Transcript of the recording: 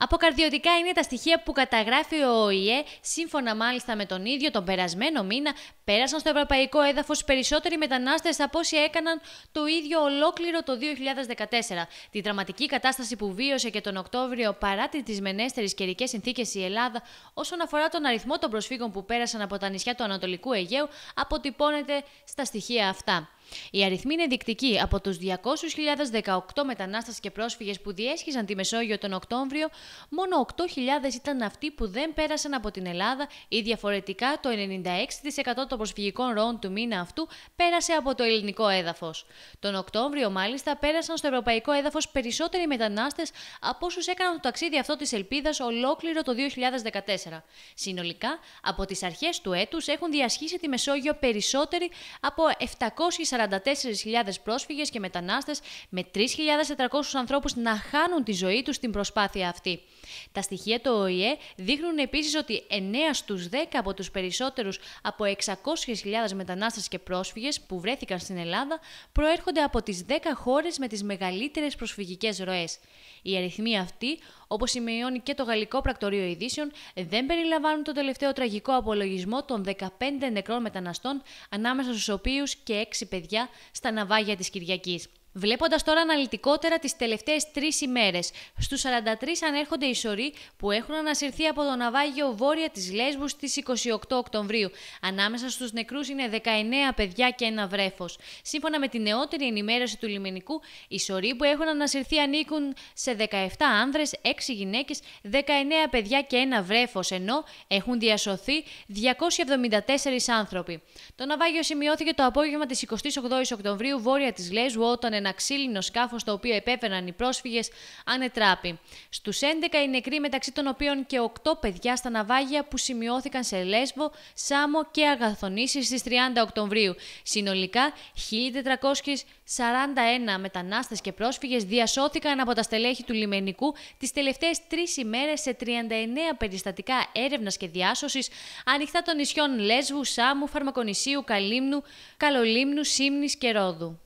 Αποκαρδιωτικά είναι τα στοιχεία που καταγράφει ο ΟΗΕ, σύμφωνα μάλιστα με τον ίδιο τον περασμένο μήνα, πέρασαν στο ευρωπαϊκό έδαφος περισσότεροι μετανάστες από όσοι έκαναν το ίδιο ολόκληρο το 2014. Τη δραματική κατάσταση που βίωσε και τον Οκτώβριο παρά τις μενέστερε καιρικές συνθήκες η Ελλάδα, όσον αφορά τον αριθμό των προσφύγων που πέρασαν από τα νησιά του Ανατολικού Αιγαίου, αποτυπώνεται στα στοιχεία αυτά. Οι αριθμοί είναι δεικτικοί. Από τους 200.018 μετανάστες και πρόσφυγες που διέσχιζαν τη Μεσόγειο τον Οκτώβριο, μόνο 8.000 ήταν αυτοί που δεν πέρασαν από την Ελλάδα ή διαφορετικά το 96% των προσφυγικών ροών του μήνα αυτού πέρασε από το ελληνικό έδαφος. Τον Οκτώβριο, μάλιστα, πέρασαν στο ευρωπαϊκό έδαφος περισσότεροι μετανάστες από όσους έκαναν το ταξίδι αυτό της Ελπίδας ολόκληρο το 2014. Συνολικά, από τις αρχές του έτους έχουν διασχίσει τη Μεσόγειο περισσότεροι από 740 44.000 πρόσφυγες και μετανάστες, με 3.400 ανθρώπους να χάνουν τη ζωή τους στην προσπάθεια αυτή. Τα στοιχεία του ΟΗΕ δείχνουν επίσης ότι 9 στους 10 από τους περισσότερους από 600.000 μετανάστες και πρόσφυγες που βρέθηκαν στην Ελλάδα προέρχονται από τις 10 χώρες με τις μεγαλύτερες προσφυγικές ροές. Οι αριθμοί αυτοί, όπως σημειώνει και το Γαλλικό Πρακτορείο Ειδήσεων, δεν περιλαμβάνουν το τελευταίο τραγικό απολογισμό των 15 νεκρών μεταναστών, ανάμεσα στους οποίους και 6 παιδιά παιδιά στα ναυάγια της Κυριακής. Βλέποντας τώρα αναλυτικότερα τις τελευταίες τρεις ημέρες, στους 43 ανέρχονται οι σωροί που έχουν ανασυρθεί από το ναυάγιο βόρεια της Λέσβους στις 28 Οκτωβρίου. Ανάμεσα στους νεκρούς είναι 19 παιδιά και ένα βρέφος. Σύμφωνα με την νεότερη ενημέρωση του λιμενικού, οι σωροί που έχουν ανασυρθεί ανήκουν σε 17 άνδρε, 6 γυναίκε, 19 παιδιά και ένα βρέφος, ενώ έχουν διασωθεί 274 άνθρωποι. Το ναυάγιο σημειώθηκε το απόγευμα της 28 Οκτωβρίου βόρεια της Λέσβου όταν ένα ξύλινο σκάφος το οποίο επέβαιναν οι πρόσφυγες, ανετράπη. Στους 11 οι νεκροί, μεταξύ των οποίων και 8 παιδιά στα ναυάγια που σημειώθηκαν σε Λέσβο, Σάμο και Αγαθονήσι στι 30 Οκτωβρίου. Συνολικά 1.441 μετανάστες και πρόσφυγες διασώθηκαν από τα στελέχη του λιμενικού τις τελευταίες τρεις ημέρες σε 39 περιστατικά έρευνας και διάσωσης ανοιχτά των νησιών Λέσβου, Σάμου, Φαρμακονησίου, Καλύμνου, Καλολύμνου, Σύμνης και Ρόδου.